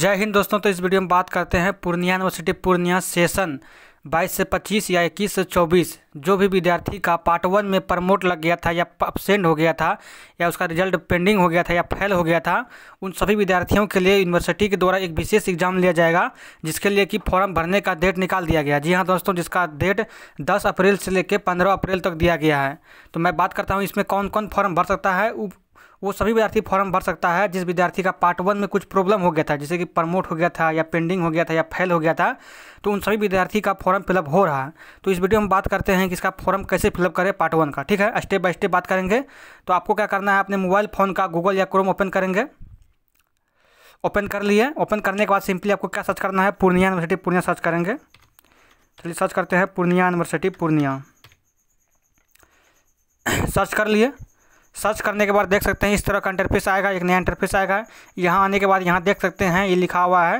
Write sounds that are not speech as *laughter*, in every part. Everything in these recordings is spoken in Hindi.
जय हिंद दोस्तों तो इस वीडियो में बात करते हैं पूर्णिया यूनिवर्सिटी पूर्णिया सेशन 22 से 25 या 21 से 24 जो भी विद्यार्थी का पार्ट वन में प्रमोट लग गया था या अपसेंट हो गया था या उसका रिजल्ट पेंडिंग हो गया था या फेल हो गया था उन सभी विद्यार्थियों के लिए यूनिवर्सिटी के द्वारा एक विशेष एग्जाम लिया जाएगा जिसके लिए कि फॉर्म भरने का डेट निकाल दिया गया जी हाँ दोस्तों जिसका डेट दस अप्रैल से लेकर पंद्रह अप्रैल तक दिया गया है तो मैं बात करता हूँ इसमें कौन कौन फॉर्म भर सकता है वो सभी विद्यार्थी फॉर्म भर सकता है जिस विद्यार्थी का पार्ट वन में कुछ प्रॉब्लम हो गया था जैसे कि प्रमोट हो गया था या पेंडिंग हो गया था या फेल हो गया था तो उन सभी विद्यार्थी का फॉर्म फिलअप हो रहा है तो इस वीडियो में बात करते हैं कि इसका फॉर्म कैसे फिलअप करें पार्ट वन का ठीक है स्टेप बाय स्टेप बात करेंगे तो आपको क्या करना है अपने मोबाइल फ़ोन का गूगल या क्रोम ओपन करेंगे ओपन कर लिए ओपन करने के बाद सिंपली आपको क्या सर्च करना है पूर्णिया यूनिवर्सिटी पूर्णिया सर्च करेंगे चलिए सर्च करते हैं पूर्णिया यूनिवर्सिटी पूर्णिया *coughs* सर्च कर लिए सर्च करने के बाद देख सकते हैं इस तरह का इंटरफेस आएगा एक नया इंटरफेस आएगा यहाँ आने के बाद यहाँ देख सकते हैं ये लिखा हुआ है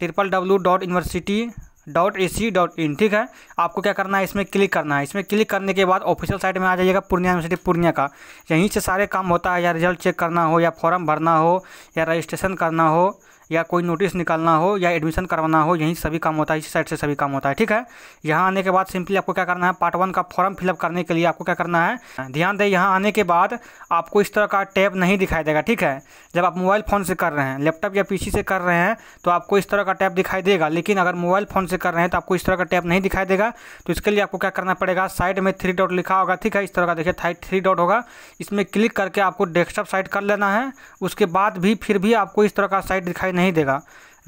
triple W dot university dot A C dot in ठीक है आपको क्या करना है इसमें क्लिक करना है इसमें क्लिक करने के बाद ऑफिशियल साइट में आ जाइएगा पूर्णिया यूनिवर्सिटी पूर्णिया का यहीं से सारे काम होता है या रिजल्ट चेक करना हो या फॉर्म भरना हो या रजिस्ट्रेशन करना हो या कोई नोटिस निकालना हो या एडमिशन करवाना हो यहीं सभी काम होता है इसी साइड से सभी काम होता है ठीक है यहाँ आने के बाद सिंपली आपको क्या करना है पार्ट वन का फॉर्म फिलअप करने के लिए आपको क्या करना है ध्यान दें यहाँ आने के बाद आपको इस तरह का टैब नहीं दिखाई देगा ठीक है जब आप मोबाइल फ़ोन से कर रहे हैं लैपटॉप या पी से कर रहे हैं तो आपको इस तरह का टैब दिखाई देगा लेकिन अगर मोबाइल फ़ोन से कर रहे हैं तो आपको इस तरह का टैब नहीं दिखाई देगा तो इसके लिए आपको क्या करना पड़ेगा साइड में थ्री डॉट लिखा होगा ठीक है इस तरह का देखिए थ्री डॉट होगा इसमें क्लिक करके आपको डेस्कटॉप साइट कर लेना है उसके बाद भी फिर भी आपको इस तरह का साइट दिखाई नहीं नहीं देगा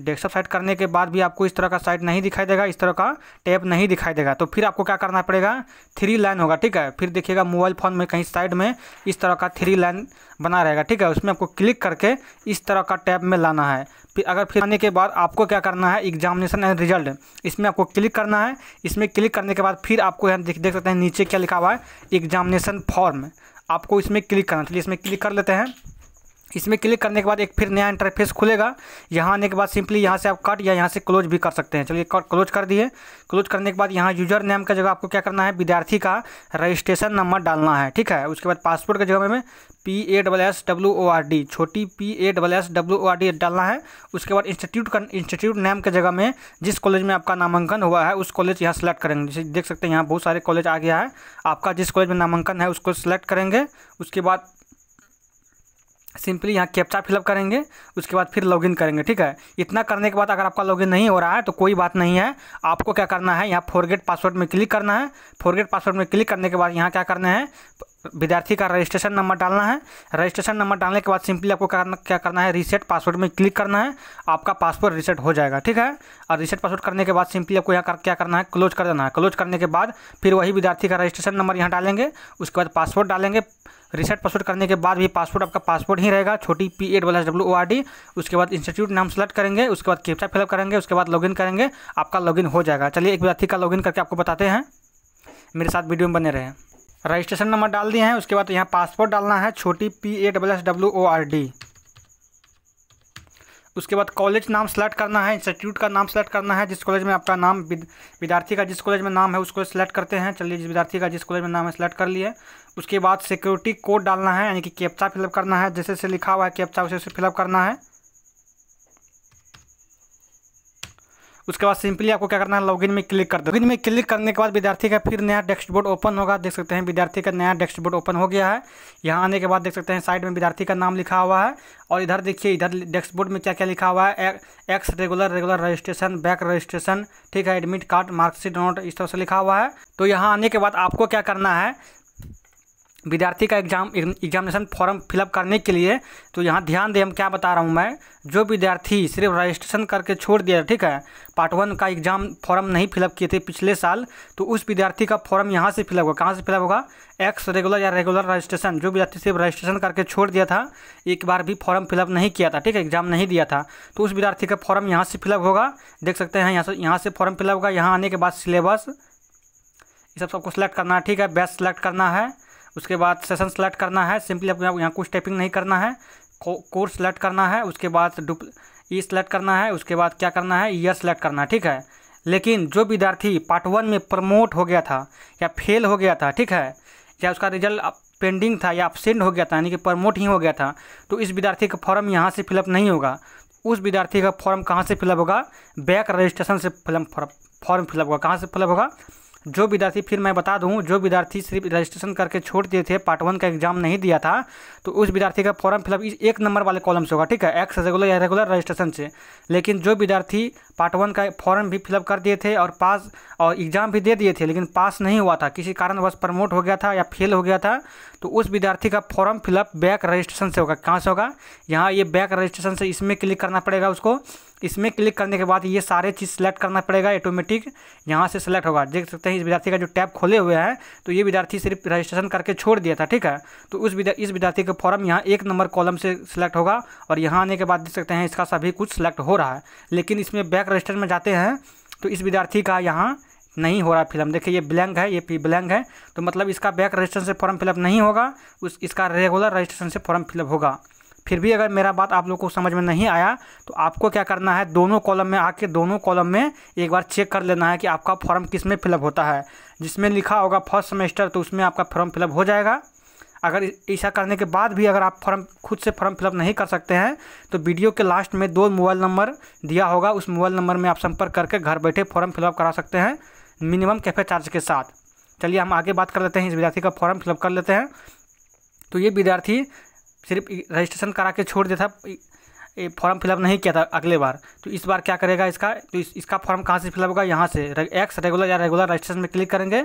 डेस्कटॉप साइट करने के बाद भी आपको इस तरह का साइट नहीं दिखाई देगा इस तरह का टैप नहीं दिखाई देगा तो फिर आपको क्या करना पड़ेगा थ्री लाइन होगा ठीक है फिर देखिएगा मोबाइल फ़ोन में कहीं साइड में इस तरह का थ्री लाइन बना रहेगा ठीक है उसमें आपको क्लिक करके इस तरह का टैब में लाना है फिर अगर फिर आने के बाद आपको क्या करना है एग्जामिनेशन एंड रिजल्ट इसमें आपको क्लिक करना है इसमें क्लिक करने के बाद फिर आपको यहाँ देख सकते हैं नीचे क्या लिखा हुआ है एग्जामिनेशन फॉर्म आपको इसमें क्लिक करना चलिए इसमें क्लिक कर लेते हैं इसमें क्लिक करने के बाद एक फिर नया इंटरफेस खुलेगा यहाँ आने के बाद सिंपली यहाँ से आप कट या यहाँ से क्लोज भी कर सकते हैं चलिए कट क्लोज कर दिए क्लोज करने के बाद यहाँ यूजर नेम का जगह आपको क्या करना है विद्यार्थी का रजिस्ट्रेशन नंबर डालना है ठीक है उसके बाद पासपोर्ट का जगह में P A double S W O R D छोटी P A double S W O R D डालना है उसके बाद इंस्टीट्यूट का इंस्टीट्यूट नेम के जगह में जिस कॉलेज में आपका नामांकन हुआ है उस कॉलेज यहाँ सेलेक्ट करेंगे जैसे देख सकते हैं यहाँ बहुत सारे कॉलेज आ गया है आपका जिस कॉलेज में नामांकन है उसको सेलेक्ट करेंगे उसके बाद सिंपली यहाँ कैप्चा फिलअप करेंगे उसके बाद फिर लॉगिन करेंगे ठीक है इतना करने के बाद अगर आपका लॉगिन नहीं हो रहा है तो कोई बात नहीं है आपको क्या करना है यहाँ फॉरगेट पासवर्ड में क्लिक करना है फॉरगेट पासवर्ड में क्लिक करने के बाद यहाँ क्या करना है विद्यार्थी का रजिस्ट्रेशन नंबर डालना है रजिस्ट्रेशन नंबर डालने के बाद सिंपली आपको करना क्या करना है रीसेट पासवर्ड में क्लिक करना है आपका पासवर्ड रीसेट हो जाएगा ठीक है और रीसेट पासवर्ड करने के बाद सिंपली आपको यहाँ कर क्या करना है क्लोज कर देना है क्लोज करने के बाद फिर वही विद्यार्थी का रजिस्ट्रेशन नंबर यहाँ डालेंगे उसके बाद पासवर्ड डालेंगे रिसेट पासवर्ड करने के बाद भी पासवर्ड आपका पासवर्ड ही रहेगा छोटी पी एड वाला डब्ल्यू ओ आर डी उसके बाद इंस्टीट्यूट नाम सेलेक्ट करेंगे उसके बाद कैप्चा फिलअप करेंगे उसके बाद लॉगिन करेंगे आपका लॉगिन हो जाएगा चलिए एक विद्यार्थी का लॉगिन करके आपको बताते हैं मेरे साथ वीडियो में बने रहें रजिस्ट्रेशन नंबर डाल दिए हैं उसके बाद यहाँ पासपोर्ट डालना है छोटी P A double S W O R D उसके बाद कॉलेज नाम सेलेक्ट करना है इंस्टीट्यूट का नाम सेलेक्ट करना है जिस कॉलेज में आपका नाम विद्यार्थी का जिस कॉलेज में नाम है उसको सेलेक्ट करते हैं चलिए जिस विद्यार्थी का जिस कॉलेज में नाम है सेलेक्ट कर लिए उसके बाद सिक्योरिटी कोड डालना है यानी कि कैप्चा फिलअप करना है जैसे जैसे लिखा हुआ है कैप्चा उसे उसे फिलअप करना है उसके बाद सिंपली आपको क्या करना है लॉगिन में क्लिक कर दो लॉगिन में क्लिक करने के बाद विद्यार्थी का फिर नया डेस्क बोर्ड ओपन होगा देख सकते हैं विद्यार्थी का नया डेस्क बोर्ड ओपन हो गया है यहाँ आने के बाद देख सकते हैं साइड में विद्यार्थी का नाम लिखा हुआ है और इधर देखिए इधर डेस्क बोर्ड में क्या क्या लिखा हुआ है ex regular regular registration back registration ठीक है एडमिट कार्ड मार्कशीट नोट इस तरह से लिखा हुआ है तो यहाँ आने के बाद आपको क्या करना है विद्यार्थी का एग्जाम एग्जामिनेशन फॉर्म फिलअप करने के लिए तो यहाँ ध्यान दें हम क्या बता रहा हूँ मैं जो विद्यार्थी सिर्फ रजिस्ट्रेशन करके छोड़ दिया ठीक है पार्ट वन का एग्जाम फॉर्म नहीं फिलअप किए थे पिछले साल तो उस विद्यार्थी का फॉर्म यहाँ से फिलअप होगा कहाँ से फिलअप होगा एक्स रेगुलर या रेगुलर रजिस्ट्रेशन जो विद्यार्थी सिर्फ रजिस्ट्रेशन करके छोड़ दिया था एक बार भी फॉर्म फिलअप नहीं किया था ठीक है एग्जाम नहीं दिया था तो उस विद्यार्थी का फॉर्म यहाँ से फिलअप होगा देख सकते हैं यहाँ से यहाँ से फॉर्म फिलअप होगा यहाँ आने के बाद सिलेबस ये सब सबको सिलेक्ट करना है ठीक है बेस्ट सेलेक्ट करना है उसके बाद सेशन सेलेक्ट करना है सिंपली आपको यहाँ कुछ टाइपिंग नहीं करना है कोर्स सेलेक्ट करना है उसके बाद डुप ई सेलेक्ट करना है उसके बाद क्या करना है ईयर सेलेक्ट करना है ठीक है लेकिन जो विद्यार्थी पार्ट वन में प्रमोट हो गया था या फेल हो गया था ठीक है या उसका रिजल्ट पेंडिंग था या अपसेंट हो गया था यानी कि प्रमोट ही हो गया था तो इस विद्यार्थी का फॉर्म यहाँ से फिलअप नहीं होगा उस विद्यार्थी का फॉर्म कहाँ से फिलअप होगा बैक रजिस्ट्रेशन से फिलम फॉर्म फिलअप होगा कहाँ से फिलअप होगा जो विद्यार्थी फिर मैं बता दूँ जो विद्यार्थी सिर्फ रजिस्ट्रेशन करके छोड़ दिए थे पार्ट वन का एग्जाम नहीं दिया था तो उस विद्यार्थी का फॉर्म फिलअप इस एक नंबर वाले कॉलम से होगा ठीक है एक्स रेगुलर या रेगुलर रजिस्ट्रेशन से लेकिन जो विद्यार्थी पार्ट वन का फॉर्म भी फिलअप कर दिए थे और पास और एग्ज़ाम भी दे दिए थे लेकिन पास नहीं हुआ था किसी कारणवश प्रमोट हो गया था या फेल हो गया था तो उस विद्यार्थी का फॉर्म फिलअप बैक रजिस्ट्रेशन से होगा कहाँ से होगा यहाँ ये बैक रजिस्ट्रेशन से इसमें क्लिक करना पड़ेगा उसको इसमें क्लिक करने के बाद ये सारे चीज़ सेलेक्ट करना पड़ेगा ऑटोमेटिक यहाँ से सेलेक्ट होगा देख सकते हैं इस विद्यार्थी का जो टैब खोले हुए हैं तो ये विद्यार्थी सिर्फ रजिस्ट्रेशन करके छोड़ दिया था ठीक है तो उस विद्या इस विद्यार्थी का फॉर्म यहाँ एक नंबर कॉलम से सिलेक्ट होगा और यहाँ आने के बाद देख सकते हैं इसका सभी कुछ सिलेक्ट हो रहा है लेकिन इसमें बैक रजिस्टर में जाते हैं तो इस विद्यार्थी का यहाँ नहीं हो रहा फिल्म देखिए ये ब्लैंक है ये पी ब्लैंक है तो मतलब इसका बैक रजिस्ट्रेशन से फॉर्म फिलअप नहीं होगा उस इसका रेगुलर रजिस्ट्रेशन से फॉर्म फिलअप होगा फिर भी अगर मेरा बात आप लोग को समझ में नहीं आया तो आपको क्या करना है दोनों कॉलम में आके दोनों कॉलम में एक बार चेक कर लेना है कि आपका फॉर्म किस में फिलअप होता है जिसमें लिखा होगा फर्स्ट सेमेस्टर तो उसमें आपका फॉर्म फिलअप हो जाएगा अगर ऐसा करने के बाद भी अगर आप फॉर्म खुद से फॉर्म फिलअप नहीं कर सकते हैं तो वीडियो के लास्ट में दो मोबाइल नंबर दिया होगा उस मोबाइल नंबर में आप संपर्क करके घर बैठे फॉर्म फिलअप करा सकते हैं मिनिमम कैफे चार्ज के साथ चलिए हम आगे बात कर लेते हैं इस विद्यार्थी का फॉर्म फिलअप कर लेते हैं तो ये विद्यार्थी सिर्फ रजिस्ट्रेशन करा के छोड़ दिया था फॉर्म फिलअप नहीं किया था अगले बार तो इस बार क्या करेगा इसका तो इस, इसका फॉर्म कहाँ से फिलअप होगा यहाँ से एक्स रेगुलर या रेगुलर रजिस्ट्रेशन में क्लिक करेंगे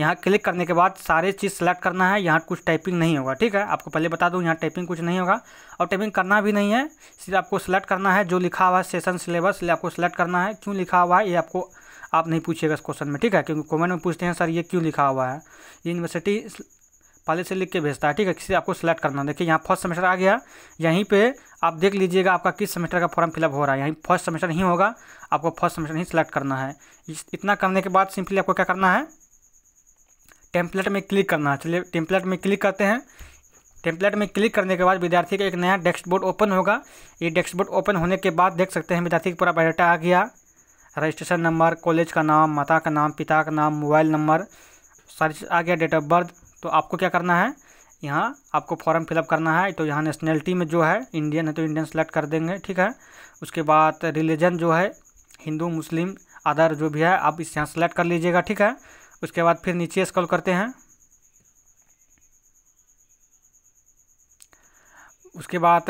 यहाँ क्लिक करने के बाद सारे चीज़ सेलेक्ट करना है यहाँ कुछ टाइपिंग नहीं होगा ठीक है आपको पहले बता दूँ यहाँ टाइपिंग कुछ नहीं होगा और टाइपिंग करना भी नहीं है सिर्फ आपको सेलेक्ट करना है जो लिखा हुआ है सेशन सिलेबस आपको सेलेक्ट करना है क्यों लिखा हुआ है ये आपको आप नहीं पूछिएगा इस क्वेश्चन में ठीक है क्योंकि कॉमेंट में पूछते हैं सर ये क्यों लिखा हुआ है यूनिवर्सिटी पहले से लिख के भेजता है ठीक है किसी आपको सेलेक्ट करना देखिए यहाँ फर्स्ट सेमेस्टर आ गया यहीं पे आप देख लीजिएगा आपका किस सेमेस्टर का फॉर्म फिलअप हो रहा है यहीं फर्स्ट सेमेस्टर ही होगा आपको फर्स्ट सेमेस्टर ही सिलेक्ट करना है इतना करने के बाद सिंपली आपको क्या करना है टेम्पलेट में क्लिक करना है चलिए टेम्पलेट में क्लिक करते हैं टेम्पलेट में क्लिक करने के बाद विद्यार्थी का एक नया डेस्क बोर्ड ओपन होगा ये डेस्क बोर्ड ओपन होने के बाद देख सकते हैं विद्यार्थी का पूरा बायोडाटा आ गया रजिस्ट्रेशन नंबर कॉलेज का नाम माता का नाम पिता का नाम मोबाइल नंबर सारी चीज़ आ गया डेट ऑफ बर्थ तो आपको क्या करना है यहाँ आपको फॉर्म फिलअप करना है तो यहाँ नेशनैलिटी में जो है इंडियन है तो इंडियन सेलेक्ट कर देंगे ठीक है उसके बाद रिलीजन जो है हिंदू मुस्लिम अदर जो भी है आप इस यहाँ सेलेक्ट कर लीजिएगा ठीक है उसके बाद फिर नीचे स्कॉल करते हैं उसके बाद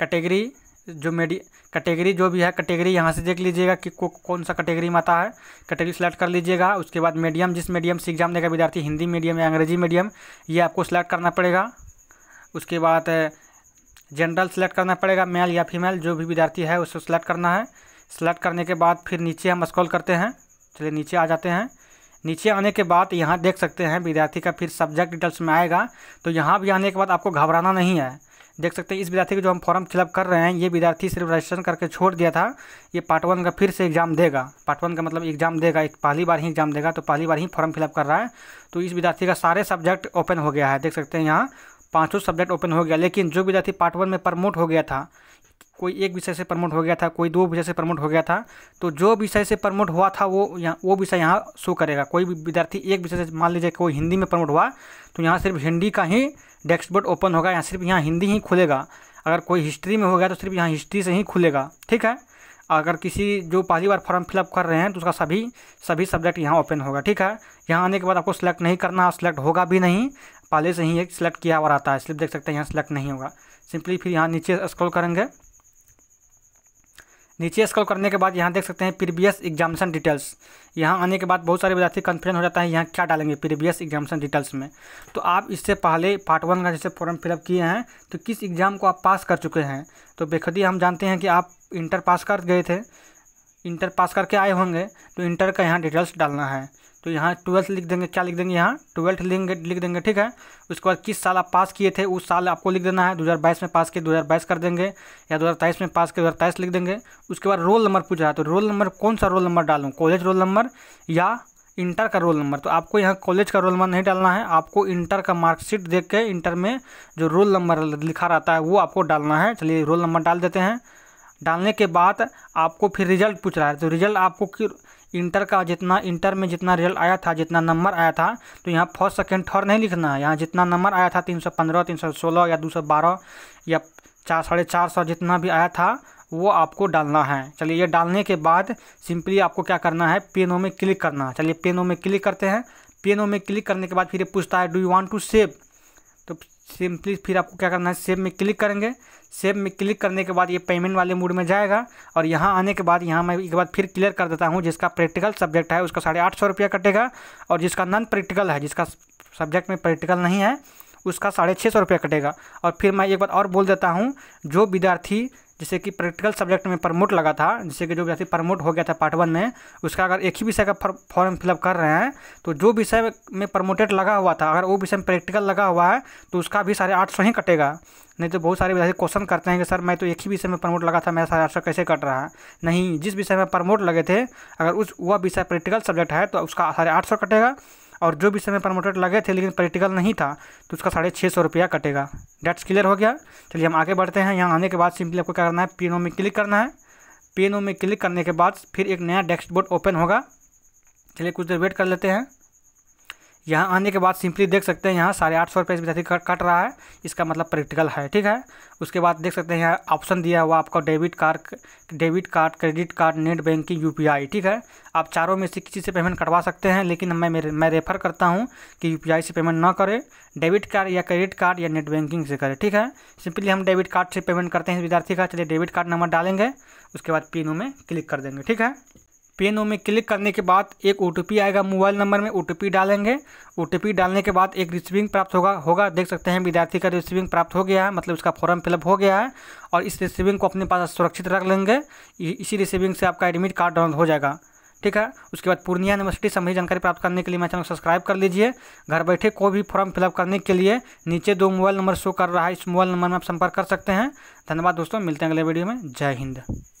कैटेगरी जो मेडी कैटेगरी जो भी है कैटेगरी यहाँ से देख लीजिएगा कि को कौन सा कैटेगरी में आता है कैटेगरी सेलेक्ट कर लीजिएगा उसके बाद मीडियम जिस मीडियम से एग्जाम देगा विद्यार्थी हिंदी मीडियम या अंग्रेजी मीडियम ये आपको सेलेक्ट करना पड़ेगा उसके बाद जनरल सेलेक्ट करना पड़ेगा मेल या फीमेल जो भी विद्यार्थी है उसको सेलेक्ट करना है सेलेक्ट करने के बाद फिर नीचे हम स्कॉल करते हैं चलिए नीचे आ जाते हैं नीचे आने के बाद यहाँ देख सकते हैं विद्यार्थी का फिर सब्जेक्ट डिटेल्स में आएगा तो यहाँ भी आने के बाद आपको घबराना नहीं है देख सकते हैं इस विद्यार्थी को जो हम फॉर्म फिलअप कर रहे हैं ये विद्यार्थी सिर्फ रजिस्ट्रेशन करके छोड़ दिया था ये पार्ट वन का फिर से एग्जाम देगा पार्ट वन का मतलब एग्जाम देगा एक पहली बार ही एग्जाम देगा तो पहली बार ही फॉर्म फिलअप कर रहा है तो इस विद्यार्थी का सारे सब्जेक्ट ओपन हो गया है देख सकते हैं यहाँ पाँचों सब्जेक्ट ओपन हो गया लेकिन जो विद्यार्थी पार्ट वन में प्रमोट हो गया था कोई एक विषय से प्रमोट हो गया था कोई दो विषय से प्रमोट हो गया था तो जो विषय से प्रमोट हुआ था वो यहाँ वो विषय यहाँ शो करेगा कोई भी विद्यार्थी एक विषय से मान लीजिए कोई हिंदी में प्रमोट हुआ तो यहाँ सिर्फ हिंदी का ही डेस्क बोर्ड ओपन होगा यहाँ सिर्फ यहाँ हिंदी ही खुलेगा अगर कोई हिस्ट्री में हो गया तो सिर्फ यहाँ हिस्ट्री से ही खुलेगा ठीक है अगर किसी जो पहली बार फॉर्म फिलअप कर रहे हैं तो उसका सभी सभी सब्जेक्ट यहाँ ओपन होगा ठीक है यहाँ आने के बाद आपको सेलेक्ट नहीं करना सेलेक्ट होगा भी नहीं पहले से ही एक सिलेक्ट किया हुआ आता है सिर्फ देख सकते हैं यहाँ सेलेक्ट नहीं होगा सिंपली फिर यहाँ नीचे स्क्रॉल करेंगे नीचे स्कॉल करने के बाद यहाँ देख सकते हैं प्रीवियस एग्जामेशन डिटेल्स यहाँ आने के बाद बहुत सारे विद्यार्थी कन्फ्यूजन हो जाता है यहाँ क्या डालेंगे प्रीवियस एग्जामेशन डिटेल्स में तो आप इससे पहले पार्ट वन का जैसे फॉर्म फिलअप किए हैं तो किस एग्ज़ाम को आप पास कर चुके हैं तो बेखुदी हम जानते हैं कि आप इंटर पास कर गए थे इंटर पास करके आए होंगे तो इंटर का यहाँ डिटेल्स डालना है तो यहाँ ट्वेल्थ लिख देंगे क्या लिख देंगे यहाँ ट्वेल्थ लिख लिख देंगे ठीक है उसके बाद किस साल आप पास किए थे उस साल आपको लिख देना है 2022 में पास किए 2022 कर देंगे या 2023 में पास किए 2023 लिख देंगे उसके बाद रोल नंबर पूछा है तो रोल नंबर कौन सा रोल नंबर डालूँ कॉलेज रोल नंबर या इंटर का रोल नंबर तो आपको यहाँ कॉलेज का रोल नंबर नहीं डालना है आपको इंटर का मार्कशीट देख के इंटर में जो रोल नंबर लिखा रहता है वो आपको डालना है चलिए रोल नंबर डाल देते हैं डालने के बाद आपको फिर रिजल्ट पूछ रहा है तो रिजल्ट आपको इंटर का जितना इंटर में जितना रिजल्ट आया था जितना नंबर आया था तो यहाँ फर्स्ट सेकेंड थर्ड नहीं लिखना है यहाँ जितना नंबर आया था तीन सौ पंद्रह तीन सौ सोलह या दो सौ बारह या चार साढ़े चार सौ जितना भी आया था वो आपको डालना है चलिए ये डालने के बाद सिंपली आपको क्या करना है पेनों में क्लिक करना है चलिए पेनों में क्लिक करते हैं पेनों में क्लिक करने के बाद फिर ये पूछता है do you want to save simply फिर आपको क्या करना है सेव में क्लिक करेंगे सेव में क्लिक करने के बाद ये पेमेंट वाले मूड में जाएगा और यहाँ आने के बाद यहाँ मैं एक बार फिर क्लियर कर देता हूँ जिसका प्रैक्टिकल सब्जेक्ट है उसका साढ़े आठ सौ रुपया कटेगा और जिसका नॉन प्रैक्टिकल है जिसका सब्जेक्ट में प्रैक्टिकल नहीं है उसका साढ़े छः सौ रुपये कटेगा और फिर मैं एक बार और बोल देता हूँ जो विद्यार्थी जैसे कि प्रैक्टिकल सब्जेक्ट में प्रमोट लगा था जैसे कि जो विद्यार्थी प्रमोट हो गया था पार्ट वन में उसका अगर एक ही विषय का फॉर्म फिलअप कर रहे हैं तो जो विषय में प्रमोटेड लगा हुआ था अगर वो विषय में प्रैक्टिकल लगा हुआ है तो उसका भी साढ़े आठ सौ ही कटेगा नहीं तो बहुत सारे विद्यार्थी क्वेश्चन करते हैं कि सर मैं तो एक ही विषय में प्रमोट लगा था मेरा साढ़े आठ सौ कैसे कट रहा है नहीं जिस विषय में प्रमोट लगे थे अगर उस वह विषय प्रैक्टिकल सब्जेक्ट है तो उसका साढ़े आठ सौ कटेगा और जो भी समय प्रमोटेड लगे थे लेकिन प्रैक्टिकल नहीं था तो उसका साढ़े छः सौ रुपया कटेगा डेट्स क्लियर हो गया चलिए हम आगे बढ़ते हैं यहाँ आने के बाद सिंपली आपको क्या करना है पी में क्लिक करना है पी में क्लिक करने के बाद फिर एक नया डेस्कबोर्ड ओपन होगा चलिए कुछ देर वेट कर लेते हैं यहाँ आने के बाद सिंपली देख सकते हैं यहाँ साढ़े आठ सौ रुपये विद्यार्थी कट कट रहा है इसका मतलब प्रैक्टिकल है ठीक है उसके बाद देख सकते हैं यहाँ ऑप्शन दिया हुआ आपका debit card debit card credit card net banking UPI ठीक है आप चारों में से किसी से पेमेंट कटवा सकते हैं लेकिन मैं मेरे मैं रेफर करता हूँ कि यू से पेमेंट ना करें डेबिट कार्ड या क्रेडिट कार्ड या नेट बैंकिंग से करें ठीक है सिंपली हम डेबिट कार्ड से पेमेंट करते हैं विद्यार्थी का चलिए डेबिट कार्ड नंबर डालेंगे उसके बाद पी में क्लिक कर देंगे ठीक है नो में क्लिक करने के बाद एक ओ आएगा मोबाइल नंबर में ओ डालेंगे ओ डालने के बाद एक रिसीविंग प्राप्त होगा होगा देख सकते हैं विद्यार्थी का रिसीविंग प्राप्त हो गया है मतलब उसका फॉर्म फिलअप हो गया है और इस रिसीविंग को अपने पास सुरक्षित रख लेंगे इसी रिसीविंग से आपका एडमिट कार्ड डाउनलोड हो जाएगा ठीक है उसके बाद पूर्णिया यूनिवर्सिटी संबंधी जानकारी प्राप्त करने के लिए मैं चैनल सब्सक्राइब कर लीजिए घर बैठे कोई भी फॉर्म फिलअप करने के लिए नीचे दो मोबाइल नंबर शो कर रहा है इस मोबाइल नंबर में आप संपर्क कर सकते हैं धन्यवाद दोस्तों मिलते हैं अगले वीडियो में जय हिंद